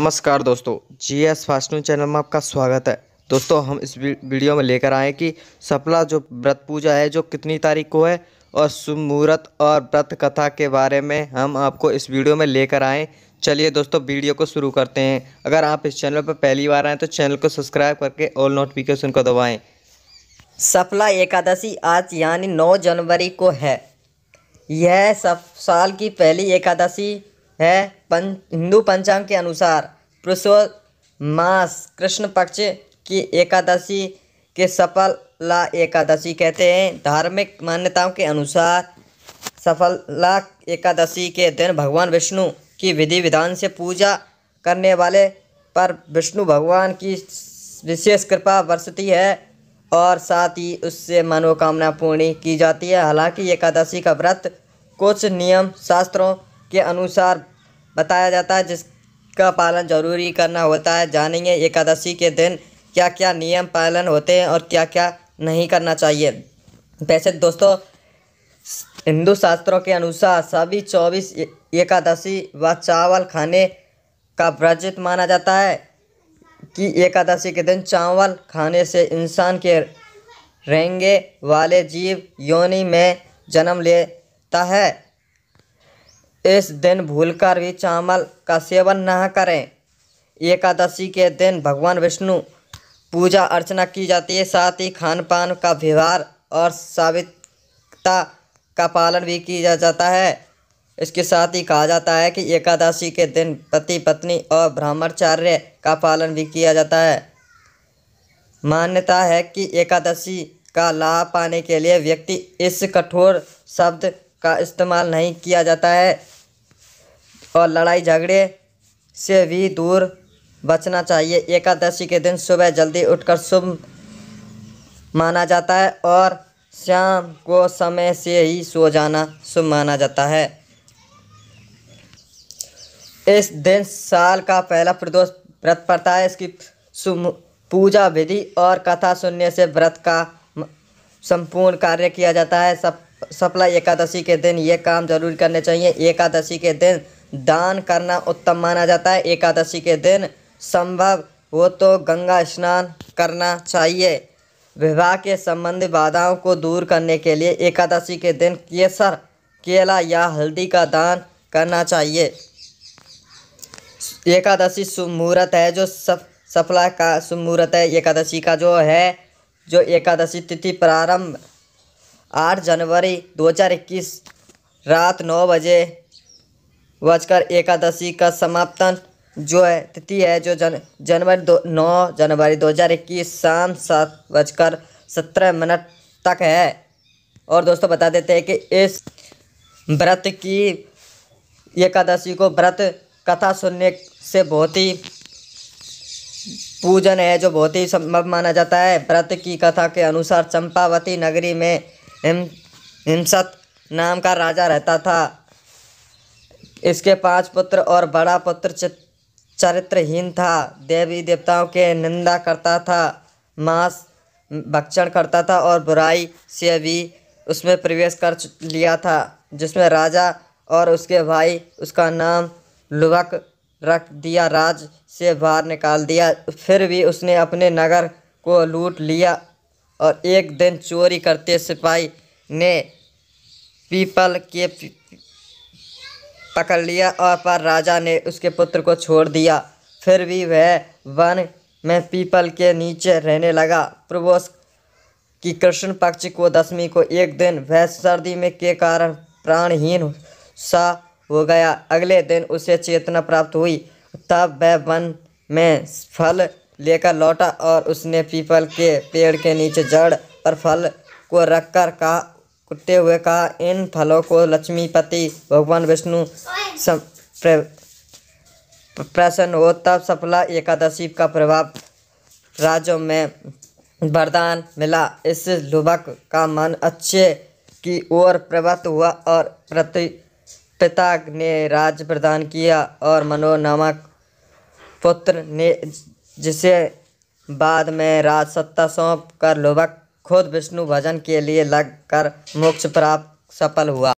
नमस्कार दोस्तों G S fast news channel में आपका स्वागत है दोस्तों हम इस वीडियो में लेकर आए कि सपला जो व्रत पूजा है जो कितनी तारीख को है और शुभ मुहूर्त और व्रत कथा के बारे में हम आपको इस वीडियो में लेकर आए चलिए दोस्तों वीडियो को शुरू करते हैं अगर आप इस चैनल पर पहली बार आएँ तो चैनल को सब्सक्राइब करके ऑल नोटिफिकेशन को दबाएँ सपला एकादशी आज यानी नौ जनवरी को है यह सब साल की पहली एकादशी है पं हिंदू पंचांग के अनुसार पुरुषो मास कृष्ण पक्ष की एकादशी के ला एकादशी कहते हैं धार्मिक मान्यताओं के अनुसार सफल ला एकादशी के दिन भगवान विष्णु की विधि विधान से पूजा करने वाले पर विष्णु भगवान की विशेष कृपा बरसती है और साथ ही उससे मनोकामना पूर्ण की जाती है हालांकि एकादशी का व्रत कुछ नियम शास्त्रों के अनुसार बताया जाता है जिसका पालन जरूरी करना होता है जानेंगे एकादशी के दिन क्या क्या नियम पालन होते हैं और क्या क्या नहीं करना चाहिए वैसे दोस्तों हिंदू शास्त्रों के अनुसार सभी चौबीस एकादशी व चावल खाने का व्रजित माना जाता है कि एकादशी के दिन चावल खाने से इंसान के रेंगे वाले जीव योनि में जन्म लेता है इस दिन भूलकर भी चावल का सेवन न करें एकादशी के दिन भगवान विष्णु पूजा अर्चना की जाती है साथ ही खान पान का व्यवहार और साविकता का पालन भी किया जाता है इसके साथ ही कहा जाता है कि एकादशी के दिन पति पत्नी और ब्रह्मचार्य का पालन भी किया जाता है मान्यता है कि एकादशी का लाभ पाने के लिए व्यक्ति इस कठोर शब्द का इस्तेमाल नहीं किया जाता है और लड़ाई झगड़े से भी दूर बचना चाहिए एकादशी के दिन सुबह जल्दी उठकर शुभ माना जाता है और शाम को समय से ही सो जाना शुभ माना जाता है इस दिन साल का पहला प्रदोष व्रत पड़ता है इसकी पूजा विधि और कथा सुनने से व्रत का संपूर्ण कार्य किया जाता है सप सफला एकादशी के दिन ये काम जरूर करने चाहिए एकादशी के दिन दान करना उत्तम माना जाता है एकादशी के दिन संभव हो तो गंगा स्नान करना चाहिए विवाह के संबंधी बाधाओं को दूर करने के लिए एकादशी के दिन केसर केला या हल्दी का दान करना चाहिए एकादशी शुभ मुहूर्त है जो सफ सफला का शुभ मुहूर्त है एकादशी का जो है जो एकादशी तिथि प्रारंभ आठ जनवरी 2021 रात नौ बजे बजकर एकादशी का समापन जो है तिथि है जो जन जनवरी दो नौ जनवरी 2021 शाम सात बजकर सत्रह मिनट तक है और दोस्तों बता देते हैं कि इस व्रत की एकादशी को व्रत कथा सुनने से बहुत ही पूजन है जो बहुत ही संभव माना जाता है व्रत की कथा के अनुसार चंपावती नगरी में हिम हिमसत नाम का राजा रहता था इसके पांच पुत्र और बड़ा पुत्र चरित्रहीन था देवी देवताओं के निंदा करता था मांस भक्षण करता था और बुराई से भी उसमें प्रवेश कर लिया था जिसमें राजा और उसके भाई उसका नाम लुवक रख दिया राज से बाहर निकाल दिया फिर भी उसने अपने नगर को लूट लिया और एक दिन चोरी करते सिपाही ने पीपल के पकड़ लिया और पर राजा ने उसके पुत्र को छोड़ दिया फिर भी वह वन में पीपल के नीचे रहने लगा प्रभोस की कृष्ण पक्ष को दसवीं को एक दिन वह सर्दी में के कारण प्राणहीन सा हो गया अगले दिन उसे चेतना प्राप्त हुई तब वह वन में फल लेकर लौटा और उसने पीपल के पेड़ के नीचे जड़ पर फल को रखकर कहा कुटते हुए कहा इन फलों को लक्ष्मीपति भगवान विष्णु प्रसन्न हो तब सफला एकादशी का प्रभाव राज्यों में वरदान मिला इस लुभक का मन अच्छे की ओर प्रवृत्त हुआ और प्रति पिता ने राज प्रदान किया और मनो नामक पुत्र ने जिसे बाद में राजसत्ता सौंप कर लुभक खुद विष्णु भजन के लिए लग कर मोक्ष प्राप्त सफल हुआ